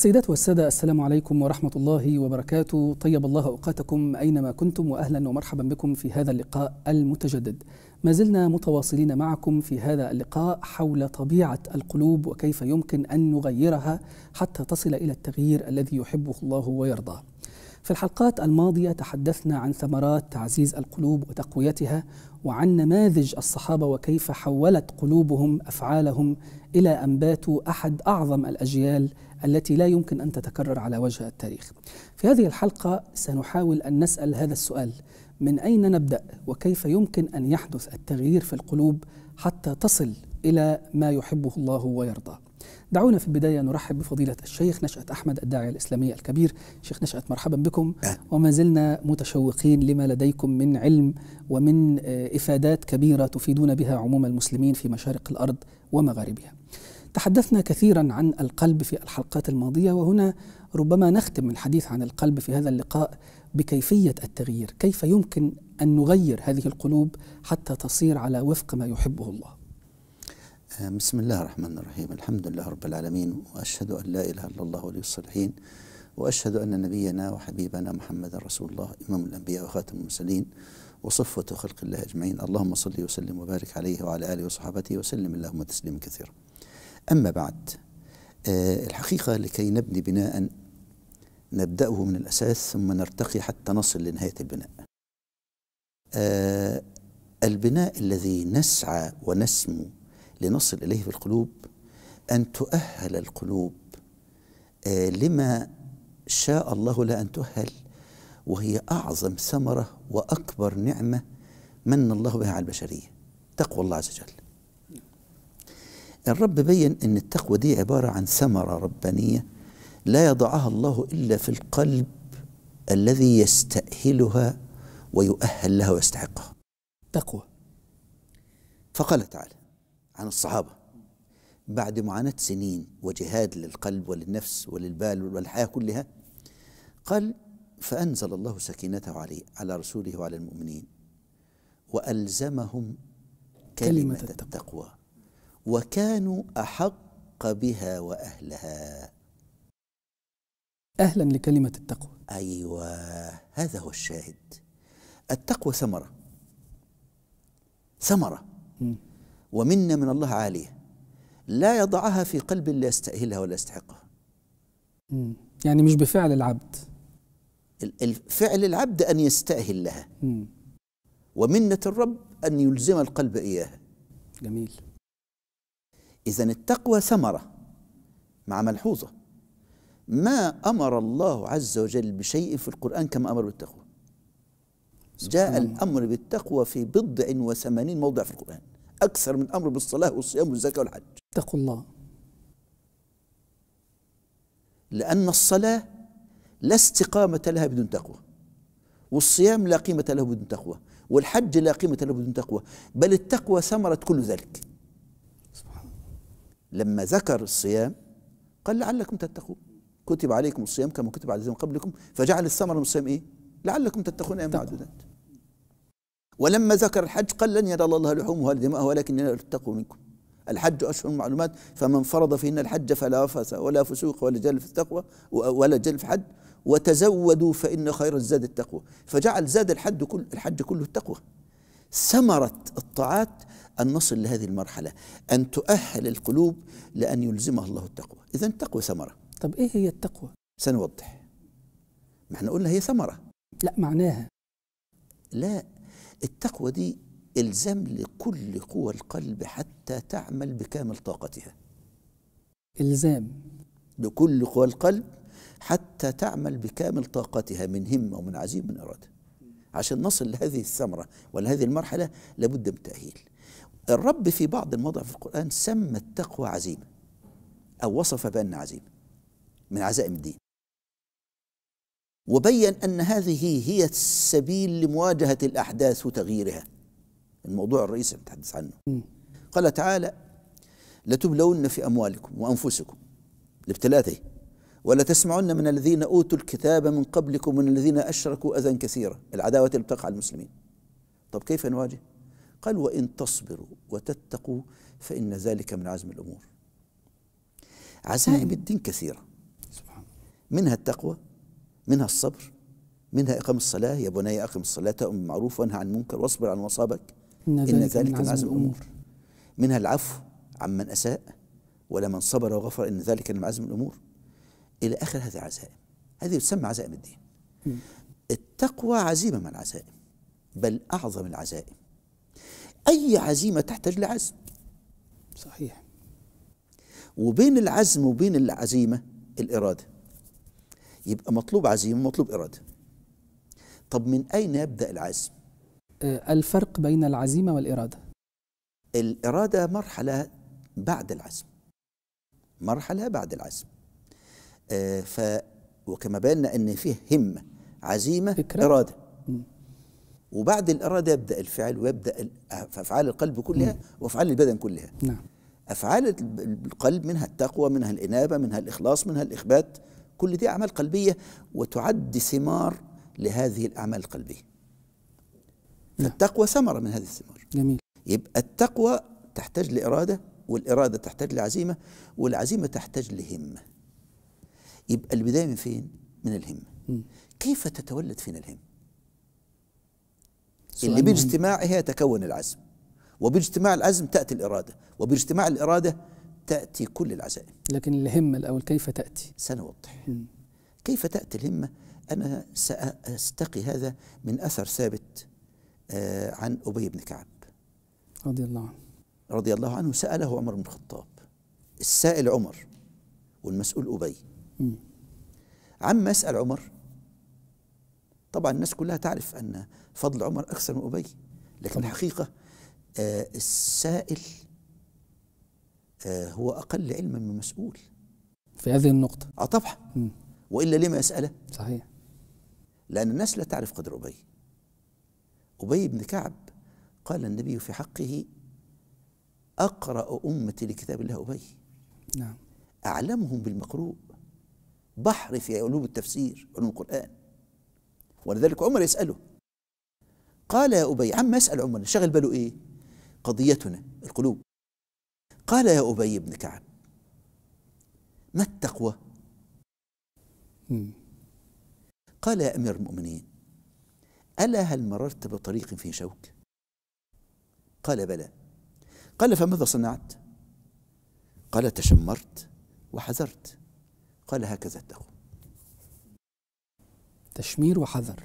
السيدات والسادة السلام عليكم ورحمة الله وبركاته طيب الله أوقاتكم أينما كنتم وأهلا ومرحبا بكم في هذا اللقاء المتجدد ما زلنا متواصلين معكم في هذا اللقاء حول طبيعة القلوب وكيف يمكن أن نغيرها حتى تصل إلى التغيير الذي يحبه الله ويرضاه في الحلقات الماضية تحدثنا عن ثمرات تعزيز القلوب وتقويتها وعن نماذج الصحابة وكيف حولت قلوبهم أفعالهم إلى أن باتوا أحد أعظم الأجيال التي لا يمكن أن تتكرر على وجه التاريخ. في هذه الحلقة سنحاول أن نسأل هذا السؤال من أين نبدأ وكيف يمكن أن يحدث التغيير في القلوب حتى تصل إلى ما يحبه الله ويرضاه. دعونا في البداية نرحب بفضيلة الشيخ نشأة أحمد الداعية الإسلامي الكبير شيخ نشأة مرحبا بكم وما زلنا متشوقين لما لديكم من علم ومن آه، إفادات كبيرة تفيدون بها عموم المسلمين في مشارق الأرض ومغاربها تحدثنا كثيرا عن القلب في الحلقات الماضية وهنا ربما نختم الحديث عن القلب في هذا اللقاء بكيفية التغيير كيف يمكن أن نغير هذه القلوب حتى تصير على وفق ما يحبه الله آه، بسم الله الرحمن الرحيم الحمد لله رب العالمين وأشهد أن لا إله إلا الله ولي الصالحين وأشهد أن نبينا وحبيبنا محمد رسول الله إمام الأنبياء وخاتم المرسلين وصفوة خلق الله أجمعين اللهم صل وسلم وبارك عليه وعلى آله وصحبه وسلم اللهم تسليما كثيرا أما بعد آه، الحقيقة لكي نبني بناء نبدأه من الأساس ثم نرتقي حتى نصل لنهاية البناء آه، البناء الذي نسعى ونسمو لنصل إليه في القلوب أن تؤهل القلوب آه، لما شاء الله لا أن تؤهل وهي أعظم ثمرة وأكبر نعمة من الله بها على البشرية تقوى الله عز وجل الرب بين أن التقوى دي عبارة عن ثمرة ربانية لا يضعها الله إلا في القلب الذي يستأهلها ويؤهل لها ويستحقها تقوى فقال تعالى عن الصحابة بعد معاناة سنين وجهاد للقلب وللنفس وللبال والحياة كلها قال فأنزل الله سكينته عليه على رسوله وعلى المؤمنين وألزمهم كلمة, كلمة التقوى وكانوا أحق بها وأهلها أهلا لكلمة التقوى أيوة هذا هو الشاهد التقوى ثمرة ثمرة م. ومنة من الله عالية لا يضعها في قلب لا يستأهلها ولا يستحقها يعني مش بفعل العبد فعل العبد أن يستأهل لها ومنة الرب أن يلزم القلب إياها جميل إذا التقوى ثمرة مع ملحوظة ما أمر الله عز وجل بشيء في القرآن كما أمر بالتقوى جاء الأمر بالتقوى في بضع وثمانين موضع في القرآن أكثر من أمر بالصلاة والصيام والزكاة والحج اتقوا الله لأن الصلاة لا استقامة لها بدون تقوى والصيام لا قيمة له بدون تقوى والحج لا قيمة له بدون تقوى بل التقوى ثمرة كل ذلك لما ذكر الصيام قال لعلكم تتقون كتب عليكم الصيام كما كتب على الذين قبلكم فجعل الثمرة من الصيام إيه؟ لعلكم تتقون أيام معدودات ولما ذكر الحج قال لن يرى الله لحومها ولا ولكن ينال التقوى منكم الحج أشهر المعلومات فمن فرض فيهن الحج فلا رفث ولا فسوق ولا جل في التقوى ولا جل في حد وتزودوا فإن خير الزاد التقوى فجعل زاد الحج كل الحج كله التقوى ثمرة الطاعات أن نصل لهذه المرحلة أن تؤهل القلوب لأن يلزمها الله التقوى إذا التقوى ثمرة طب إيه هي التقوى؟ سنوضح ما احنا قلنا هي ثمرة لا معناها لا التقوى دي الزام لكل قوى القلب حتى تعمل بكامل طاقتها الزام لكل قوى القلب حتى تعمل بكامل طاقتها من همه ومن عزيمه ومن اراده عشان نصل لهذه الثمره ولهذه المرحله لابد من تاهيل الرب في بعض المواضع في القران سمى التقوى عزيمه او وصف بان عزيمه من عزائم الدين وبين ان هذه هي السبيل لمواجهه الاحداث وتغييرها الموضوع الرئيسي اللي نتحدث عنه قال تعالى لتبلون في اموالكم وانفسكم الابتلاء ولا تسمعن من الذين اوتوا الكتاب من قبلكم من الذين اشركوا اذى كثيرا العداوه اللي بتقع على المسلمين طب كيف نواجه قال وان تصبروا وتتقوا فان ذلك من عزم الامور عزائم الدين كثيره منها التقوى منها الصبر منها إقام الصلاة يا بني أقم الصلاة أم بالمعروف وانهى عن المنكر واصبر على مصابك إن ذلك من عزم الأمور منها العفو عمن أساء ولمن صبر وغفر إن ذلك من عزم الأمور إلى آخر هذه العزائم هذه تسمى عزائم الدين التقوى عزيمة من العزائم بل أعظم العزائم أي عزيمة تحتاج لعزم صحيح وبين العزم وبين العزيمة الإرادة يبقى مطلوب عزيمه ومطلوب اراده طب من اين يبدا العزم أه، الفرق بين العزيمه والاراده الاراده مرحله بعد العزم مرحله بعد العزم أه، ف وكما بينا ان فيه همه عزيمه فكرة. اراده وبعد الاراده يبدا الفعل ويبدا أه، افعال القلب كلها وافعال البدن كلها نعم افعال القلب منها التقوى منها الانابه منها الاخلاص منها الاخبات كل دي أعمال قلبية وتعد ثمار لهذه الأعمال القلبية نعم. فالتقوى ثمرة من هذه الثمار جميل يبقى التقوى تحتاج لإرادة والإرادة تحتاج لعزيمة والعزيمة تحتاج لهمة يبقى البداية من فين؟ من الهمة كيف تتولد فينا الهمة؟ اللي باجتماعها يتكون العزم وباجتماع العزم تأتي الإرادة وباجتماع الإرادة تأتي كل العزائم لكن الهمة الأول كيف تأتي؟ سنوضح م. كيف تأتي الهمة؟ أنا سأستقي هذا من أثر ثابت آه، عن أبي بن كعب رضي الله عنه رضي الله عنه سأله عمر بن الخطاب السائل عمر والمسؤول أبي م. عما أسأل عمر طبعا الناس كلها تعرف أن فضل عمر أكثر من أبي لكن طبعا. الحقيقة آه السائل آه، هو أقل علما من مسؤول في هذه النقطة أه طبعا وإلا ليه ما يسأله صحيح لأن الناس لا تعرف قدر أبي أبي بن كعب قال النبي في حقه أقرأ أمتي لكتاب الله أبي نعم أعلمهم بالمقروء بحر في علوم التفسير علوم القرآن ولذلك عمر يسأله قال يا أبي عم يسأل عمر شغل باله إيه قضيتنا القلوب قال يا أبي بن كعب ما التقوى قال يا أمير المؤمنين ألا هل مررت بطريق في شوك قال بلى قال فماذا صنعت قال تشمرت وحذرت قال هكذا التقوى تشمير وحذر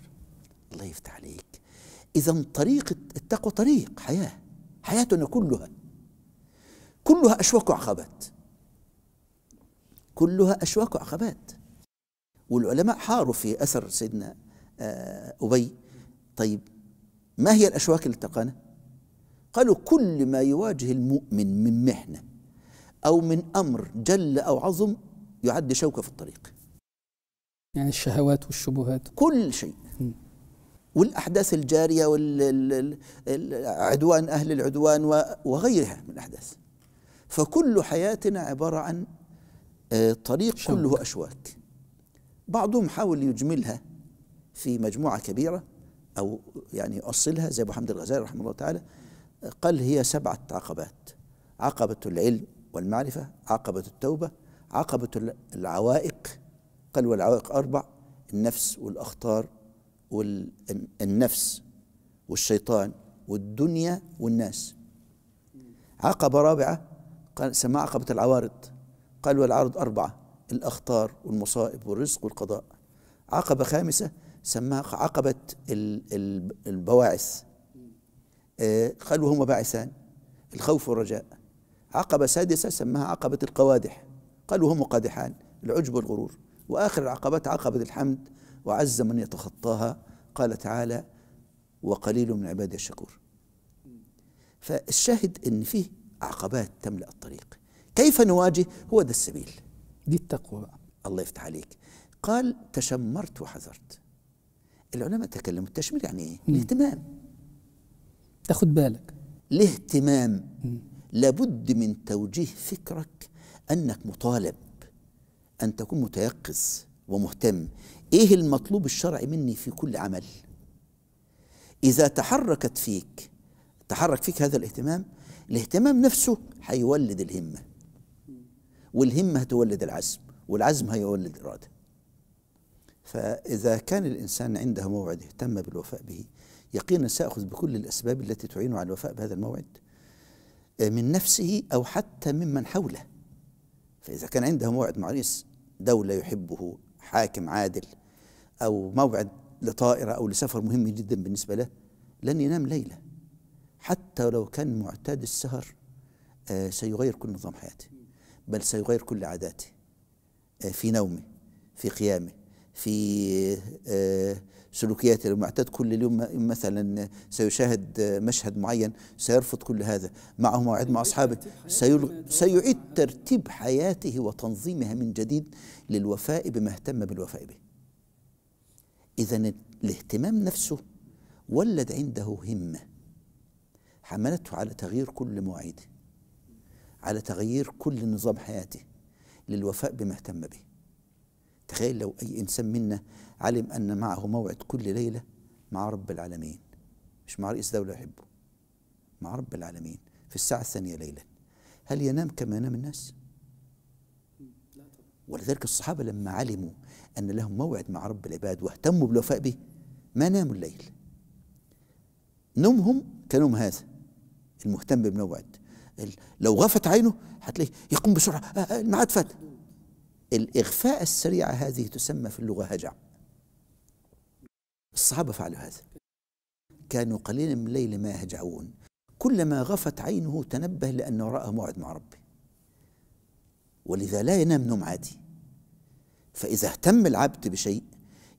الله يفتح عليك إذا طريق التقوى طريق حياة حياتنا كلها كلها أشواك وعقبات كلها أشواك وعقبات والعلماء حاروا في أثر سيدنا آه، أبي طيب ما هي الأشواك اللي التقانا قالوا كل ما يواجه المؤمن من محنة أو من أمر جل أو عظم يعد شوكة في الطريق يعني الشهوات والشبهات كل شيء والأحداث الجارية والعدوان أهل العدوان وغيرها من الأحداث فكل حياتنا عبارة عن آه، طريق شمك. كله أشواك بعضهم حاول يجملها في مجموعة كبيرة أو يعني يؤصلها زي أبو حمد الغزالي رحمه الله تعالى قال هي سبعة عقبات عقبة العلم والمعرفة عقبة التوبة عقبة العوائق قال والعوائق أربع النفس والأخطار والنفس والشيطان والدنيا والناس عقبة رابعة قال سماع عقبة العوارض قال والعرض أربعة الأخطار والمصائب والرزق والقضاء عقبة خامسة سماها عقبة البواعث آه، قال وهما باعثان الخوف والرجاء عقبة سادسة سماها عقبة القوادح قال وهما قادحان العجب والغرور وآخر العقبات عقبة الحمد وعز من يتخطاها قال تعالى وقليل من عبادي الشكور فالشاهد ان فيه عقبات تملأ الطريق كيف نواجه هو ده السبيل دي التقوى بقى الله يفتح عليك قال تشمرت وحذرت العلماء تكلموا التشمير يعني ايه؟ الاهتمام تاخد بالك الاهتمام لابد من توجيه فكرك انك مطالب ان تكون متيقظ ومهتم ايه المطلوب الشرعي مني في كل عمل اذا تحركت فيك تحرك فيك هذا الاهتمام الاهتمام نفسه هيولد الهمة والهمة هتولد العزم والعزم هيولد الإرادة فإذا كان الإنسان عنده موعد اهتم بالوفاء به يقينا سأخذ بكل الأسباب التي تعينه على الوفاء بهذا الموعد آه، من نفسه أو حتى ممن حوله فإذا كان عنده موعد مع رئيس دولة يحبه حاكم عادل أو موعد لطائرة أو لسفر مهم جدا بالنسبة له لن ينام ليلة حتى لو كان معتاد السهر آه، سيغير كل نظام حياته بل سيغير كل عاداته آه، في نومه في قيامه في آه، سلوكياته لو معتاد كل اليوم مثلا سيشاهد مشهد معين سيرفض كل هذا معه موعد مع أصحابه سيعيد ترتيب حياته وتنظيمها من جديد للوفاء بما اهتم بالوفاء به إذا الاهتمام نفسه ولد عنده همه حملته على تغيير كل مواعيده على تغيير كل نظام حياته للوفاء بما اهتم به تخيل لو أي إنسان منا علم أن معه موعد كل ليلة مع رب العالمين مش مع رئيس دولة يحبه مع رب العالمين في الساعة الثانية ليلا هل ينام كما ينام الناس؟ ولذلك الصحابة لما علموا أن لهم موعد مع رب العباد واهتموا بالوفاء به ما ناموا الليل نومهم كنوم هذا المهتم بموعد لو غفت عينه هتلاقيه يقوم بسرعه آه، آه، الميعاد فات الاغفاء السريعه هذه تسمى في اللغه هجع الصحابه فعلوا هذا كانوا قليلا من الليل ما يهجعون كلما غفت عينه تنبه لانه راى موعد مع ربه ولذا لا ينام نوم عادي فاذا اهتم العبد بشيء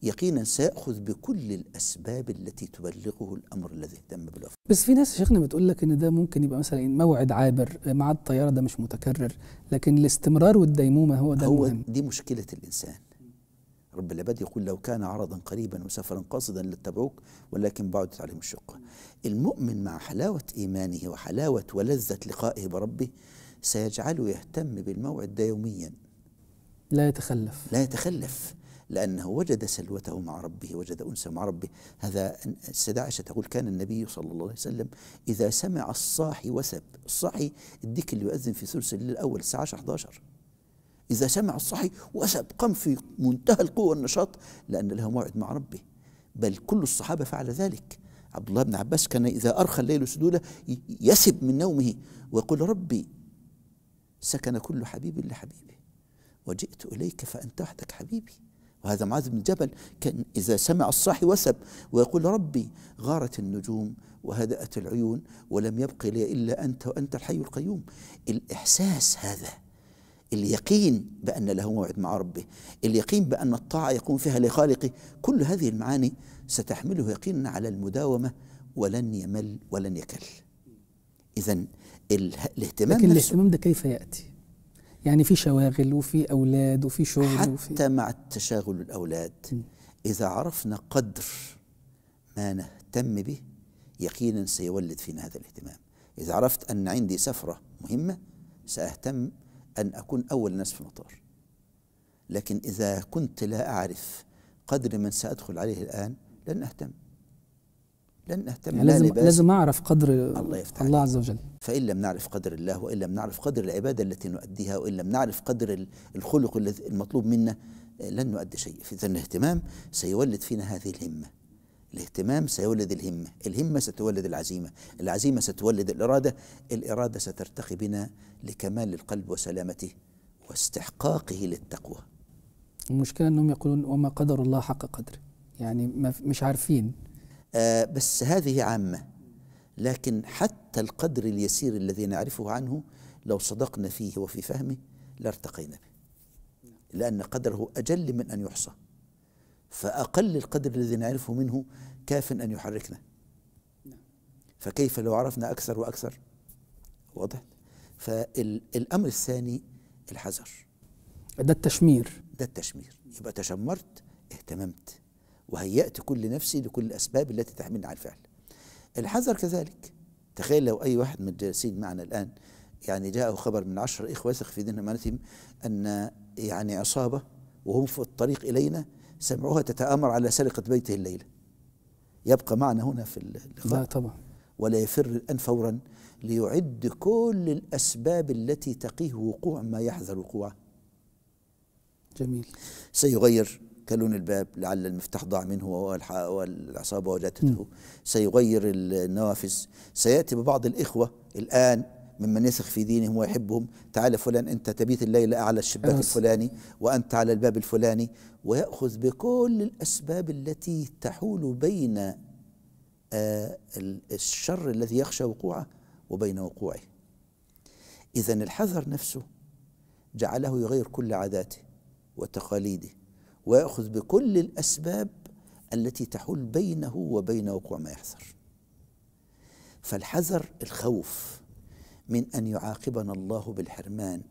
يقينا سيأخذ بكل الاسباب التي تبلغه الامر الذي اهتم بالوفاء بس في ناس شيخنا بتقول لك ان ده ممكن يبقى مثلا موعد عابر ميعاد الطياره ده مش متكرر لكن الاستمرار والديمومه هو ده هو المهم. دي مشكله الانسان رب العباد يقول لو كان عرضا قريبا وسفرا قاصدا لاتبعوك ولكن بعدت عليهم الشقه المؤمن مع حلاوه ايمانه وحلاوه ولذه لقائه بربه سيجعله يهتم بالموعد ده يوميا لا يتخلف لا يتخلف لأنه وجد سلوته مع ربه وجد أنسه مع ربه هذا السيدة عائشة تقول كان النبي صلى الله عليه وسلم إذا سمع الصاحي وثب الصاحي الديك اللي يؤذن في ثلث الليل الأول الساعة 10 11 إذا سمع الصاحي وثب قام في منتهى القوة والنشاط لأن له موعد مع ربه بل كل الصحابة فعل ذلك عبد الله بن عباس كان إذا أرخى الليل سدوله يسب من نومه ويقول ربي سكن كل حبيب لحبيبه وجئت إليك فأنت وحدك حبيبي وهذا معاذ بن جبل كان إذا سمع الصاحي وسب ويقول ربي غارت النجوم وهدأت العيون ولم يبق لي إلا أنت وأنت الحي القيوم الإحساس هذا اليقين بأن له موعد مع ربه اليقين بأن الطاعة يقوم فيها لخالقه كل هذه المعاني ستحمله يقينا على المداومة ولن يمل ولن يكل إذا الاهتمام لكن الاهتمام ده كيف يأتي؟ يعني في شواغل وفي أولاد وفي شغل حتى وفي مع التشاغل الأولاد م. إذا عرفنا قدر ما نهتم به يقينا سيولد فينا هذا الاهتمام إذا عرفت أن عندي سفرة مهمة سأهتم أن أكون أول ناس في المطار لكن إذا كنت لا أعرف قدر من سأدخل عليه الآن لن أهتم لن نهتم يعني لازم لازم اعرف قدر الله يفتح الله عز وجل فان لم نعرف قدر الله وان لم نعرف قدر العباده التي نؤديها وان لم نعرف قدر الخلق المطلوب منا لن نؤدي شيء اذا الاهتمام سيولد فينا هذه الهمه الاهتمام سيولد الهمه الهمه ستولد العزيمه العزيمه ستولد الاراده الاراده سترتقي بنا لكمال القلب وسلامته واستحقاقه للتقوى المشكله انهم يقولون وما قدر الله حق قدره يعني مش عارفين آه بس هذه عامة لكن حتى القدر اليسير الذي نعرفه عنه لو صدقنا فيه وفي فهمه لارتقينا به لأن قدره أجل من أن يحصى فأقل القدر الذي نعرفه منه كاف أن يحركنا فكيف لو عرفنا أكثر وأكثر واضح فالأمر الثاني الحذر ده التشمير ده التشمير يبقى تشمرت اهتممت وهيأت كل نفسي لكل الأسباب التي تحملني على الفعل الحذر كذلك تخيل لو أي واحد من الجالسين معنا الآن يعني جاءه خبر من عشر إخوة يثق في ذهن أمانتهم أن يعني عصابة وهم في الطريق إلينا سمعوها تتآمر على سرقة بيته الليلة يبقى معنا هنا في اللقاء لا طبعا ولا يفر الآن فورا ليعد كل الأسباب التي تقيه وقوع ما يحذر وقوعه جميل سيغير كلون الباب لعل المفتاح ضاع منه والعصابة وجدته سيغير النوافذ سيأتي ببعض الإخوة الآن ممن يثق في دينهم ويحبهم تعال فلان أنت تبيت الليلة على الشباك الفلاني وأنت على الباب الفلاني ويأخذ بكل الأسباب التي تحول بين آه، الشر الذي يخشى وقوعه وبين وقوعه إذا الحذر نفسه جعله يغير كل عاداته وتقاليده ويأخذ بكل الأسباب التي تحول بينه وبين وقوع ما يحذر فالحذر الخوف من أن يعاقبنا الله بالحرمان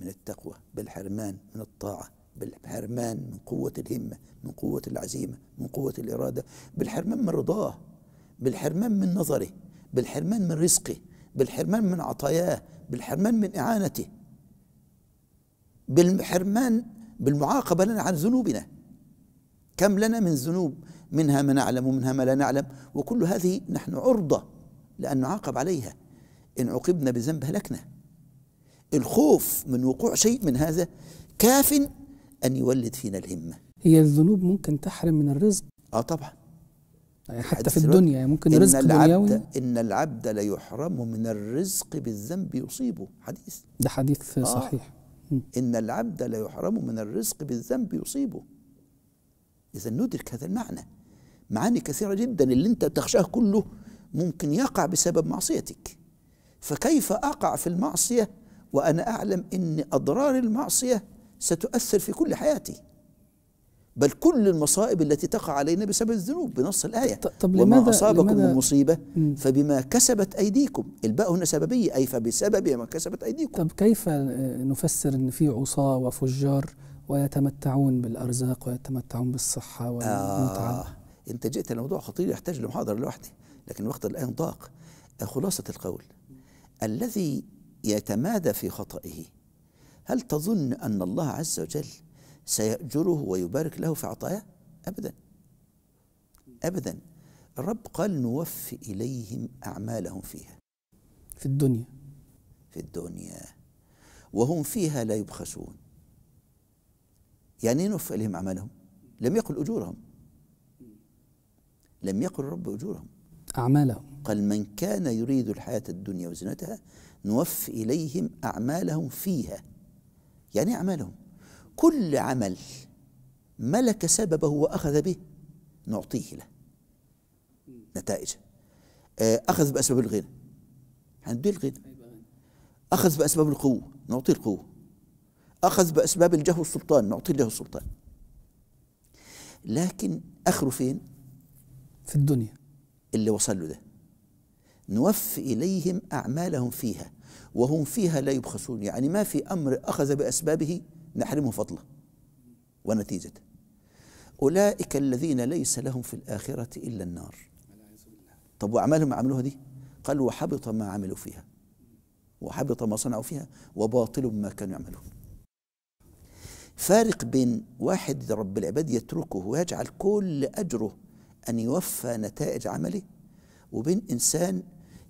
من التقوى بالحرمان من الطاعة بالحرمان من قوة الهمة من قوة العزيمة من قوة الإرادة بالحرمان من رضاه بالحرمان من نظره بالحرمان من رزقه بالحرمان من عطاياه بالحرمان من إعانته بالحرمان بالمعاقبة لنا عن ذنوبنا كم لنا من ذنوب منها ما نعلم ومنها ما لا نعلم وكل هذه نحن عرضة لأن نعاقب عليها إن عوقبنا بذنب هلكنا الخوف من وقوع شيء من هذا كاف أن يولد فينا الهمة هي الذنوب ممكن تحرم من الرزق آه طبعا يعني حتى في الدنيا يعني ممكن إن رزق العبد إن العبد ليحرم من الرزق بالذنب يصيبه حديث ده حديث آه صحيح إن العبد لا يحرم من الرزق بالذنب يصيبه إذا ندرك هذا المعنى معاني كثيرة جدا اللي أنت تخشاه كله ممكن يقع بسبب معصيتك فكيف أقع في المعصية وأنا أعلم أن أضرار المعصية ستؤثر في كل حياتي بل كل المصائب التي تقع علينا بسبب الذنوب بنص الآية طب وما لماذا أصابكم لماذا من مصيبة فبما كسبت أيديكم الباء هنا سببية أي فبسبب ما كسبت أيديكم طب كيف نفسر أن في عصاة وفجار ويتمتعون بالأرزاق ويتمتعون بالصحة والمتعة آه أنت جئت لموضوع خطير يحتاج لمحاضرة لوحده لكن الوقت الآن ضاق خلاصة القول الذي يتمادى في خطئه هل تظن أن الله عز وجل سيأجره ويبارك له في عطاياه أبدا أبدا الرب قال نوفي إليهم أعمالهم فيها في الدنيا في الدنيا وهم فيها لا يبخسون يعني إيه نوفي إليهم أعمالهم لم يقل أجورهم لم يقل الرب أجورهم أعمالهم قال من كان يريد الحياة الدنيا وزنتها نوفي إليهم أعمالهم فيها يعني إيه أعمالهم كل عمل ملك سببه وأخذ به نعطيه له نتائج آه، أخذ بأسباب الغنى هنديه الغنى أخذ بأسباب القوة نعطيه القوة أخذ بأسباب الجه والسلطان نعطيه الجه والسلطان لكن آخره فين؟ في الدنيا اللي وصل له ده نوفي إليهم أعمالهم فيها وهم فيها لا يبخسون يعني ما في أمر أخذ بأسبابه نحرمه فضله ونتيجته أولئك الذين ليس لهم في الآخرة إلا النار طب وأعمالهم عملوها دي قال وحبط ما عملوا فيها وحبط ما صنعوا فيها وباطل ما كانوا يعملون فارق بين واحد رب العباد يتركه ويجعل كل أجره أن يوفى نتائج عمله وبين إنسان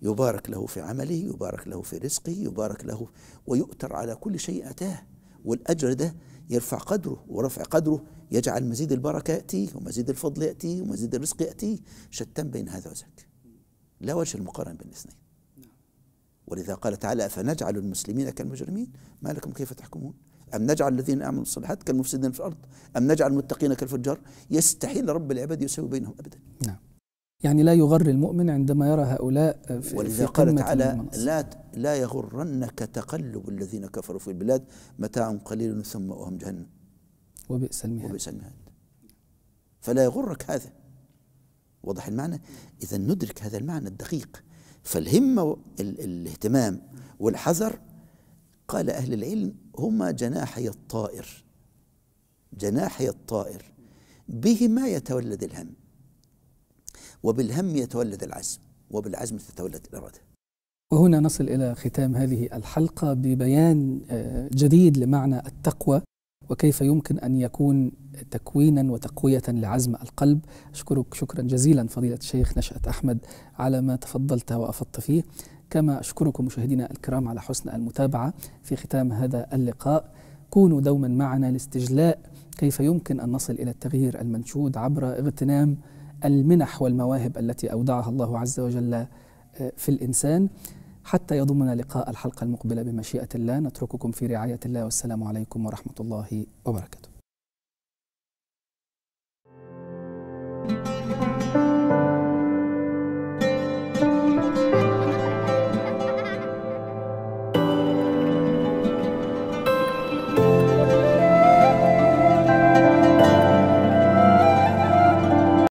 يبارك له في عمله يبارك له في رزقه يبارك له ويؤتر على كل شيء أتاه والأجر ده يرفع قدره ورفع قدره يجعل مزيد البركة يأتيه ومزيد الفضل يأتيه ومزيد الرزق يأتيه شتان بين هذا وذاك لا وجه المقارنة بين الاثنين ولذا قال تعالى أفنجعل المسلمين كالمجرمين ما لكم كيف تحكمون أم نجعل الذين آمنوا الصالحات كالمفسدين في الأرض أم نجعل المتقين كالفجار يستحيل رب العباد يسوي بينهم أبدا نعم يعني لا يغر المؤمن عندما يرى هؤلاء في ولذا قال تعالى لا لا يغرنك تقلب الذين كفروا في البلاد متاع قليل ثم وهم جهنم وبئس المهاد وبئس المهاد فلا يغرك هذا وضح المعنى اذا ندرك هذا المعنى الدقيق فالهمه الاهتمام والحذر قال اهل العلم هما جناحي الطائر جناحي الطائر بهما يتولد الهم وبالهم يتولد العزم وبالعزم تتولد الإرادة وهنا نصل إلى ختام هذه الحلقة ببيان آه، جديد لمعنى التقوى وكيف يمكن أن يكون تكوينا وتقوية لعزم القلب أشكرك شكرا جزيلا فضيلة الشيخ نشأت أحمد على ما تفضلت وأفضت فيه كما أشكركم مشاهدينا الكرام على حسن المتابعة في ختام هذا اللقاء كونوا دوما معنا لاستجلاء كيف يمكن أن نصل إلى التغيير المنشود عبر اغتنام المنح والمواهب التي أودعها الله عز وجل آه، في الإنسان حتى يضمنا لقاء الحلقة المقبلة بمشيئة الله نترككم في رعاية الله والسلام عليكم ورحمة الله وبركاته